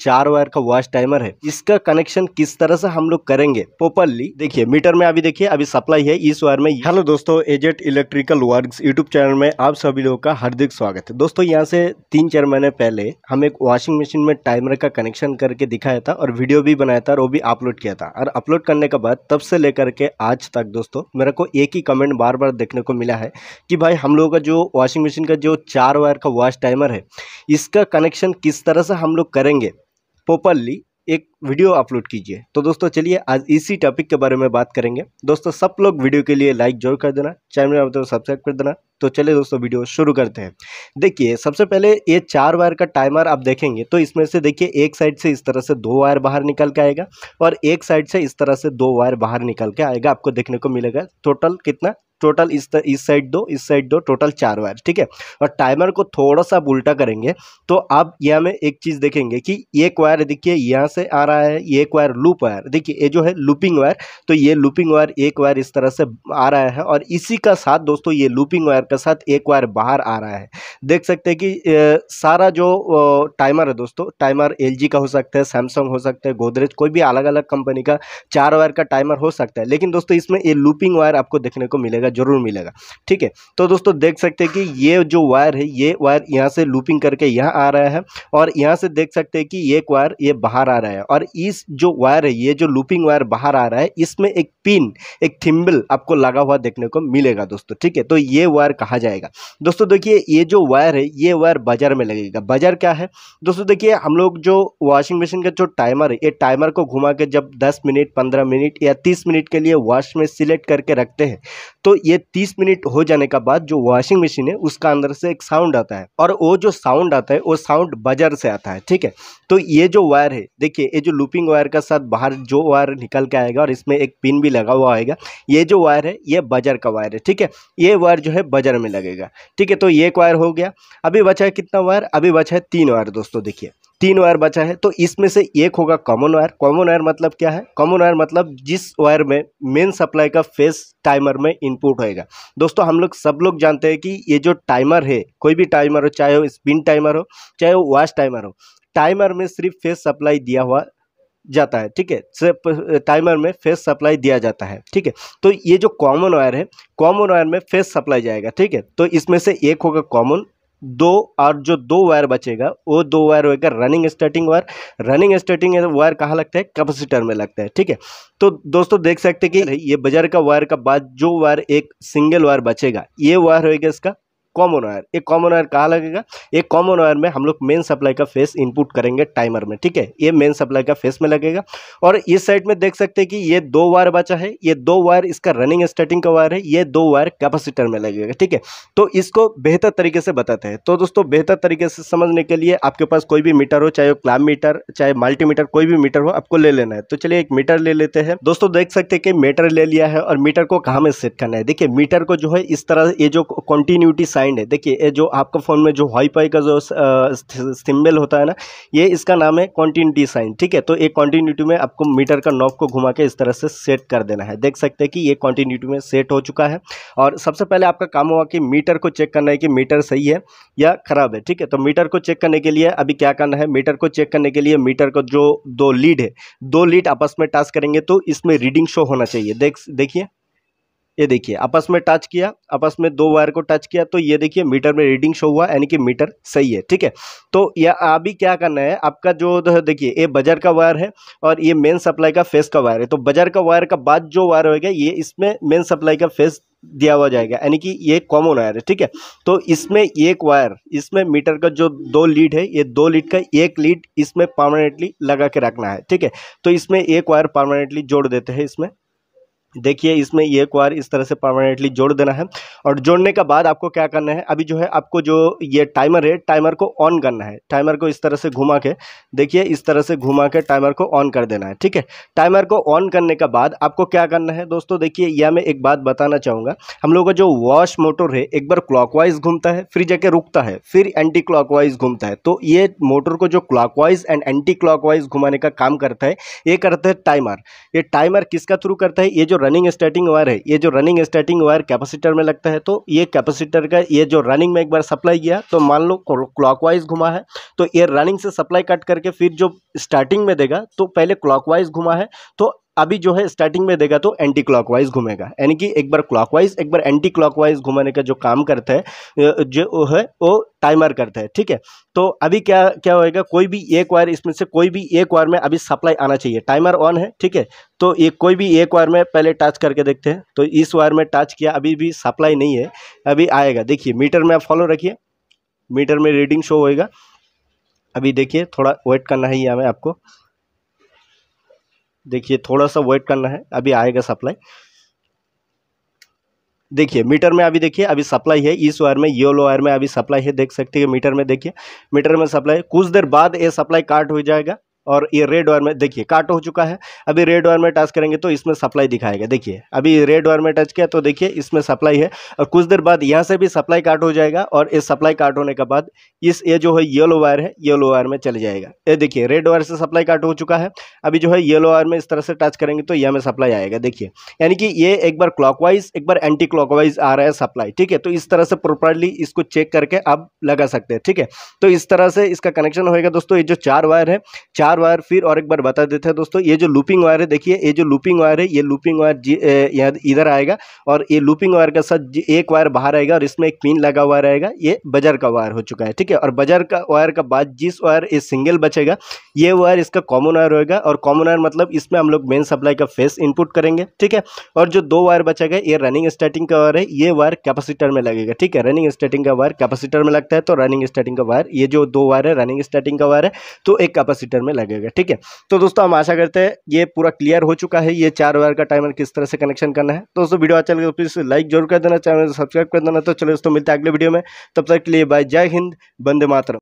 चार वायर का watch timer है इसका कनेक्शन किस तरह से हम लोग करेंगे प्रोपरली देखिए मीटर में अभी देखिए अभी सप्लाई है इस वायर में हेलो दोस्तों एजेट इलेक्ट्रिकल वर्क यूट्यूब चैनल में आप सभी लोगों का हार्दिक स्वागत है दोस्तों यहाँ से तीन चार महीने पहले हम एक वॉशिंग मशीन में टाइमर का कनेक्शन करके दिखाया था और वीडियो भी बनाया था और वो भी अपलोड किया था और अपलोड करने के बाद तब से लेकर के आज तक दोस्तों मेरे को एक ही कमेंट बार बार देखने को मिला है कि भाई हम लोगों का जो वॉशिंग मशीन का जो चार वायर का वॉश टाइमर है इसका कनेक्शन किस तरह से हम लोग करेंगे प्रॉपरली एक वीडियो अपलोड कीजिए तो दोस्तों चलिए आज इसी टॉपिक के बारे में बात करेंगे दोस्तों सब लोग वीडियो के लिए लाइक जरूर कर देना चैनल में तो सब्सक्राइब कर देना तो चलिए दोस्तों वीडियो शुरू करते हैं देखिए सबसे पहले ये चार वायर का टाइमर आप देखेंगे तो इसमें से देखिए एक साइड से इस तरह से दो वायर बाहर निकल के आएगा और एक साइड से इस तरह से दो वायर बाहर निकल के आएगा आपको देखने को मिलेगा टोटल कितना टोटल इस इस साइड दो इस साइड दो टोटल चार वायर ठीक है और टाइमर को थोड़ा सा आप उल्टा करेंगे तो आप यहाँ में एक चीज़ देखेंगे कि एक वायर देखिए यहाँ से आ रहा है एक वायर लूप वायर देखिए ये जो है लूपिंग वायर तो ये लूपिंग वायर एक वायर इस तरह से आ रहा है और इसी का साथ दोस्तों ये लूपिंग वायर का साथ एक वायर बाहर आ रहा है देख सकते हैं कि सारा जो टाइमर है दोस्तों टाइमर एल का हो सकता है सैमसंग हो सकता है गोदरेज कोई भी अलग अलग कंपनी का चार वायर का टाइमर हो सकता है लेकिन दोस्तों इसमें ये लूपिंग वायर आपको देखने को मिलेगा मिलेगा ज़रूर मिलेगा ठीक है तो दोस्तों देख सकते हैं कि ये जो वायर है ये वायर यहाँ से लूपिंग करके यहाँ आ रहा है और यहाँ से देख सकते हैं कि एक वायर ये बाहर आ रहा है और इस जो वायर है ये जो लूपिंग वायर बाहर आ रहा है इसमें एक पिन एक थिम्बल आपको लगा हुआ देखने को मिलेगा दोस्तों ठीक है तो ये वायर कहा जाएगा दोस्तों देखिए ये जो वायर है ये वायर बाजार में लगेगा बाजार क्या है दोस्तों देखिए हम लोग जो वॉशिंग मशीन का जो टाइमर है ये टाइमर को घुमा के जब दस मिनट पंद्रह मिनट या तीस मिनट के लिए वॉश में सिलेक्ट करके रखते हैं तो ये तीस मिनट हो जाने के बाद जो वॉशिंग मशीन है उसका अंदर से एक साउंड आता है और वो जो साउंड आता है वो साउंड बजर से आता है ठीक है तो ये जो वायर है देखिए ये जो लूपिंग वायर के साथ बाहर जो वायर निकल के आएगा और इसमें एक पिन भी लगा हुआ आएगा ये जो वायर है ये बजर का वायर है ठीक है ये वायर जो है बजर में लगेगा ठीक है तो ये एक वायर हो गया अभी बचा है कितना वायर अभी बचा है तीन वायर दोस्तों देखिए तीन वायर बचा है तो इसमें से एक होगा कॉमन वायर कॉमन वायर मतलब क्या है कॉमन वायर मतलब जिस वायर में मेन सप्लाई का फेस टाइमर में इनपुट होएगा दोस्तों हम लोग सब लोग जानते हैं कि ये जो टाइमर है कोई भी टाइमर हो चाहे वो स्पिन टाइमर हो चाहे वो वॉश टाइमर हो टाइमर में सिर्फ फेस सप्लाई दिया हुआ जाता है ठीक है सिर्फ टाइमर में फेस सप्लाई दिया जाता है ठीक है तो ये जो कॉमन वायर है कॉमन वायर में फेस सप्लाई जाएगा ठीक है तो इसमें से एक होगा कॉमन दो और जो दो वायर बचेगा वो दो वायर होगा running starting wire running starting wire कहाँ लगता है कैपेसिटर में लगता है ठीक है तो दोस्तों देख सकते हैं कि ये बाजार का वायर का बाद जो वायर एक सिंगल वायर बचेगा ये वायर होगा इसका कॉमन वायर एक कॉमन वायर कहाँ लगेगा एक कॉमन वायर में हम लोग मेन सप्लाई का फेस इनपुट करेंगे टाइमर में ठीक है ये मेन सप्लाई का फेस में लगेगा और इस साइड में देख सकते हैं कि ये दो वायर बचा है ये दो वायर इसका रनिंग स्टार्टिंग का वायर है ये दो वायर कैपेसिटर में लगेगा ठीक है तो इसको बेहतर तरीके से बताते हैं तो दोस्तों बेहतर तरीके से समझने के लिए आपके पास कोई भी मीटर हो चाहे वो क्लाम मीटर चाहे मल्टीमीटर कोई भी मीटर हो आपको ले लेना है तो चलिए एक मीटर ले लेते हैं दोस्तों देख सकते हैं कि मीटर ले लिया है और मीटर को कहाँ में सेट करना है देखिए मीटर को जो है इस तरह ये जो कॉन्टिन्यूटी साइन फाइंड है देखिए जो आपका फ़ोन में जो वाईफाई का जो सिम्बल होता है ना ये इसका नाम है कॉन्टीन्यूटी साइन ठीक है तो एक कॉन्टीन्यूटी में आपको मीटर का नॉब को घुमा के इस तरह से सेट कर देना है देख सकते हैं कि ये कॉन्टीन्यूटी में सेट हो चुका है और सबसे पहले आपका काम हुआ कि मीटर को चेक करना है कि मीटर सही है या ख़राब है ठीक है तो मीटर को चेक करने के लिए अभी क्या करना है मीटर को चेक करने के लिए मीटर को जो दो लीड है दो लीड आपस में टास्क करेंगे तो इसमें रीडिंग शो होना चाहिए देख देखिए ये देखिए आपस में टच किया आपस में दो वायर को टच किया तो ये देखिए मीटर में रीडिंग शो हुआ यानी कि मीटर सही है ठीक है तो यह अभी क्या करना है आपका जो देखिए ये बजर का वायर है और ये मेन सप्लाई का फेस का वायर है तो बजर का वायर का बाद जो वायर होगा ये इसमें मेन सप्लाई का फेस दिया हुआ जाएगा यानी कि ये कॉमन वायर है ठीक है तो इसमें एक वायर इसमें मीटर का जो दो लीड है ये दो लीड का एक लीड इसमें परमानेंटली लगा के रखना है ठीक है तो इसमें एक वायर परमानेंटली जोड़ देते हैं इसमें देखिए इसमें ये वायर इस तरह से परमानेंटली जोड़ देना है और जोड़ने के बाद आपको क्या करना है अभी जो है आपको जो ये टाइमर है टाइमर को ऑन करना है टाइमर को इस तरह से घुमा के देखिए इस तरह से घुमा के टाइमर को ऑन कर देना है ठीक है टाइमर को ऑन करने के बाद आपको क्या करना है दोस्तों देखिए यह मैं एक बात बताना चाहूँगा हम लोग का जो वॉश मोटर है एक बार क्लॉक घूमता है फिर जाके रुकता है फिर एंटी क्लॉक घूमता है तो ये मोटर को जो क्लॉक एंड एंटी क्लॉक घुमाने का काम करता है ये करता है टाइमर ये टाइमर किसका थ्रू करता है ये जो रनिंग स्टार्टिंग वायर है ये जो रनिंग स्टार्टिंग वायर कैपेसिटर में लगता है तो ये कैपेसिटर का ये जो रनिंग में एक बार सप्लाई किया तो मान लो क्लॉकवाइज घुमा है तो ये रनिंग से सप्लाई कट करके फिर जो स्टार्टिंग में देगा तो पहले क्लॉकवाइज घुमा है तो अभी जो है स्टार्टिंग में देगा तो एंटी क्लॉकवाइज घूमेगा यानी कि एक बार क्लॉकवाइज एक बार एंटी क्लॉकवाइज घुमाने का जो काम करता है जो है वो टाइमर करता है ठीक है तो अभी क्या क्या होएगा कोई भी एक वायर इसमें से कोई भी एक वायर में अभी सप्लाई आना चाहिए टाइमर ऑन है ठीक है तो ये कोई भी एक वायर में पहले टच करके देखते हैं तो इस वायर में टच किया अभी भी सप्लाई नहीं है अभी आएगा देखिए मीटर में आप फॉलो रखिए मीटर में रीडिंग शो होएगा अभी देखिए थोड़ा वेट करना है यहाँ में आपको देखिए थोड़ा सा वेट करना है अभी आएगा सप्लाई देखिए मीटर में अभी देखिए अभी सप्लाई है इस वायर में येलो वायर में अभी सप्लाई है देख सकते हैं मीटर में देखिए मीटर में सप्लाई कुछ देर बाद ये सप्लाई काट हो जाएगा और ये रेड वायर में देखिए काट हो चुका है अभी रेड वायर में टच करेंगे तो इसमें सप्लाई दिखाएगा देखिए अभी रेड वायर में टच किया तो देखिए इसमें सप्लाई है और कुछ देर बाद यहाँ से भी सप्लाई काट हो जाएगा और ये सप्लाई काट होने के बाद इस ये जो है येलो वायर है येलो वायर में चले जाएगा ये देखिए रेड वायर से सप्लाई काट हो चुका है अभी जो है येलो वायर में इस तरह से टच करेंगे तो यह में सप्लाई आएगा देखिए यानी कि ये एक बार क्लॉकवाइज एक बार एंटी क्लॉकवाइज आ रहा है सप्लाई ठीक है तो इस तरह से प्रॉपरली इसको चेक करके आप लगा सकते हैं ठीक है तो इस तरह से इसका कनेक्शन होएगा दोस्तों ये जो चार वायर है चार चार वायर फिर और एक बार बता देते हैं दोस्तों ये जो लूपिंग वायर है देखिए ये जो लूपिंग वायर है ये लूपिंग वायर यहाँ इधर आएगा और ये लूपिंग वायर के साथ एक वायर बाहर आएगा और इसमें एक पिन लगा हुआ रहेगा ये बजर का वायर हो चुका है ठीक है और बजर का वायर का बाद जिस वायर ये सिंगल बचेगा ये वायर इसका कॉमन वायर होगा और कॉमन वायर मतलब इसमें हम लोग मेन सप्लाई का फेस इनपुट करेंगे ठीक है और जो दो वायर बचेगा ये रनिंग स्टार्टिंग का वायर है ये वायर कैपेसिटर में लगेगा ठीक है रनिंग स्टार्टिंग का वायर कैपेसिटर में लगता है तो रनिंग स्टार्टिंग का वायर ये जो दो वायर है रनिंग स्टार्टिंग का वायर है तो एक कैपेसिटर में लगेगा लगेगा ठीक है तो दोस्तों हम आशा करते हैं ये पूरा क्लियर हो चुका है ये चार वायर का टाइमर किस तरह से कनेक्शन करना है तो दोस्तों वीडियो अच्छा लगे तो प्लीज़ लाइक जरूर कर देना चैनल सब्सक्राइब कर देना तो चलो दोस्तों मिलते हैं अगले वीडियो में तब तक के लिए बाय जय हिंद बंदे मातरम